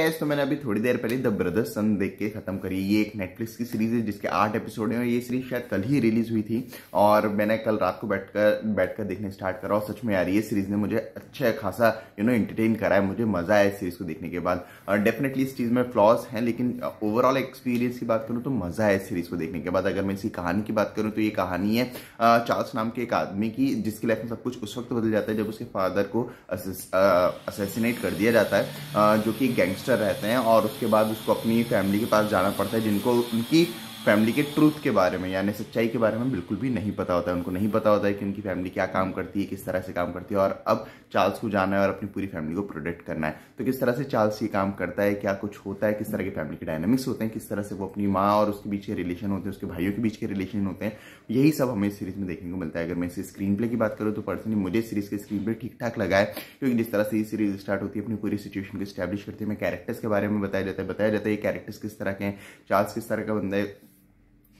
gas तो मैंने अभी थोड़ी देर पहले द ब्रदर्स सन देख के खत्म करी ये एक नेटफ्लिक्स की सीरीज है जिसके आठ एपिसोड हैं और ये सीरीज शायद कल ही रिलीज हुई थी और मैंने कल रात को बैठकर बैठकर देखने स्टार्ट करा और सच में यार ये सीरीज ने मुझे अच्छा खासा यू नो एंटरटेन करा है मुझे मजा आया इस सीरीज को देखने के बाद डेफिनेटली इस चीज में फ्लॉज है लेकिन ओवरऑल एक्सपीरियंस की बात करूँ तो मजा आया सीरीज को देखने के बाद अगर मैं इसकी कहानी की बात करूँ तो ये कहानी है चार्ल्स नाम के एक आदमी की जिसकी लाइफ में सब कुछ उस वक्त बदल जाता है जब उसके फादर को असेसिनेट कर दिया जाता है जो कि गैंग गैंगस्टर रहते हैं और उसके बाद उसको अपनी फैमिली के पास जाना पड़ता है जिनको उनकी फैमिली के ट्रूथ के बारे में यानी सच्चाई के बारे में बिल्कुल भी नहीं पता होता है उनको नहीं पता होता है कि उनकी फैमिली क्या काम करती है किस तरह से काम करती है और अब चार्ल्स को जाना है और अपनी पूरी फैमिली को प्रोटेक्ट करना है तो किस तरह से चार्ल्स ये काम करता है क्या कुछ होता है किस तरह की फैमिली के डायनेमिक्स होते हैं किस तरह से वो अपनी माँ और उसके बीच के रिलेशन होते हैं उसके भाइयों के बीच के रिलेशन होते हैं यही सब हमें इस सीरीज में देखने को मिलता है अगर मैं इसी स्क्रीन प्ले की बात करूँ तो पर्सनली मुझे सीरीज के स्क्रीन प्ले ठीक ठाक लगा है क्योंकि जिस तरह से ये सीरीज स्टार्ट होती है अपनी पूरी सिचुएशन को स्टैब्लिश करती है मैं कैरेक्टर्स के बारे में बताया जाता है बताया जाता है ये कैरेक्टर्स किस तरह के हैं चार्ल्स किस तरह का बंदा है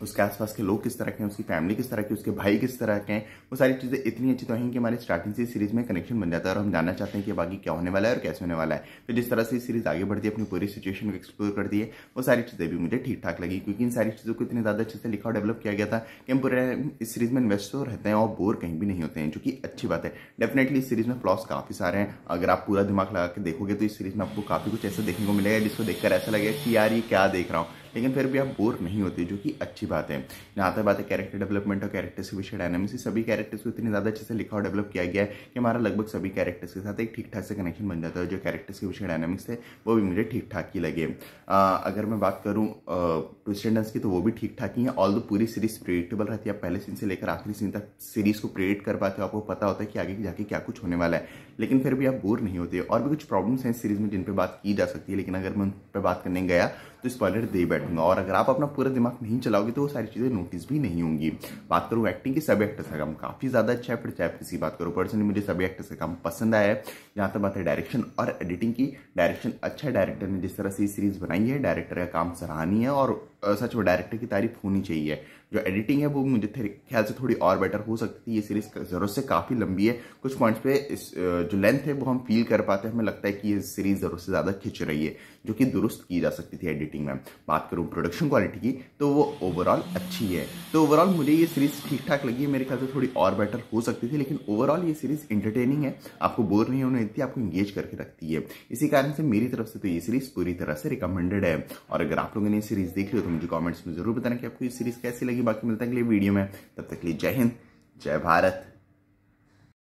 उसके आसपास के लोग किस तरह के हैं उसकी फैमिली किस तरह की उसके भाई किस तरह के हैं वो सारी चीज़ें इतनी अच्छी तो हैं कि हमारे स्टार्टिंग से सीरीज़ में कनेक्शन बन जाता है और हम जानना चाहते हैं कि बाकी क्या होने वाला है और कैसे होने वाला है तो जिस तरह से सीरीज़ आगे बढ़ती है अपनी पूरी सिचुएशन को एक्सप्लोर करती है वो सारी चीज़ें भी मुझे ठीक ठाक लगी क्योंकि इन सारी चीज़ों को इतने ज़्यादा अच्छे से लिखा और डेवलप किया गया था कि हम पूरे इस सीरीज़ में इन्वेस्ट तो रहते हैं और बोर कहीं भी नहीं होते हैं जो कि अच्छी बात है डेफिनेटली इस सीरीज़ में फ्लॉस काफ़ी सारे हैं अगर आप पूरा दिमाग लगा के देखोगे तो इस सीरीज़ में आपको काफ़ी कुछ ऐसा देखने को मिलेगा जिसको देखकर ऐसा लगेगा कि यार ये क्या देख रहा हूँ लेकिन फिर भी आप बोर नहीं होते जो कि अच्छी बात है यहाँ आता तो बात है कैरेक्टर डेवलपमेंट और कैरेक्टर्स के विषय डायनामिक्स सभी कैरेक्टर्स को इतने ज़्यादा अच्छे से लिखा और डेवलप किया गया है कि हमारा लगभग सभी कैरेक्टर्स के साथ एक ठीक ठाक से कनेक्शन बन जाता है जो कैरेक्टर्स के विषय डायनामिक्स है वो भी मुझे ठीक ठाक ही लगे अगर मैं बात करूँ ट्विस्ट की तो वो भी ठीक ठाक ही है ऑल पूरी सीरीज प्रिडिक्टेबल रहती है आप पहले सीन से लेकर आखिरी सीन तक सीरीज को प्रेडिक्ट कर पाते हो आपको पता होता है कि आगे जाके क्या कुछ होने वाला है लेकिन फिर भी आप बोर नहीं होते और भी कुछ प्रॉब्लम्स हैं सीरीज में जिन पर बात की जा सकती है लेकिन अगर मैं उन पर बात करने गया तो इस दे बैठूंगा और अगर आप अपना पूरा दिमाग नहीं चलाओगे तो वो सारी चीज़ें नोटिस भी नहीं होंगी बात करूँ एक्टिंग की सब एक्टर्स का काम काफ़ी ज़्यादा अच्छा है फिर चाहे किसी बात करूँ पर्सनली मुझे सभी एक्टर्स का काम पसंद आया है जहाँ तक बात है डायरेक्शन और एडिटिंग की डायरेक्शन अच्छा डायरेक्टर ने जिस तरह से सीरीज़ बनाई है डायरेक्टर का काम सराहनीय और सच वो डायरेक्टर की तारीफ होनी चाहिए जो एडिटिंग है वो मुझे ख्याल से थोड़ी और बेटर हो सकती थी ये सीरीज जरूरत से काफ़ी लंबी है कुछ पॉइंट्स पे इस जो लेंथ है वो हम फील कर पाते हैं हमें लगता है कि ये सीरीज जरूरत से ज़्यादा खिंच रही है जो कि दुरुस्त की जा सकती थी एडिटिंग रेटिंग में बात करूँ प्रोडक्शन क्वालिटी की तो वो ओवरऑल अच्छी है तो ओवरऑल मुझे ये सीरीज़ ठीक ठाक लगी है मेरे ख्याल से थोड़ी और बेटर हो सकती थी लेकिन ओवरऑल ये सीरीज़ इंटरटेनिंग है आपको बोर नहीं होने देती आपको इंगेज करके रखती है इसी कारण से मेरी तरफ से तो ये सीरीज़ पूरी तरह से रिकमेंडेड है और अगर आप लोगों ने ये सीरीज़ देख ली हो तो मुझे कॉमेंट्स में ज़रूर बताना कि आपको ये सीरीज़ कैसी लगी बाकी मिलता है अगले वीडियो में तब तक लिए जय हिंद जय भारत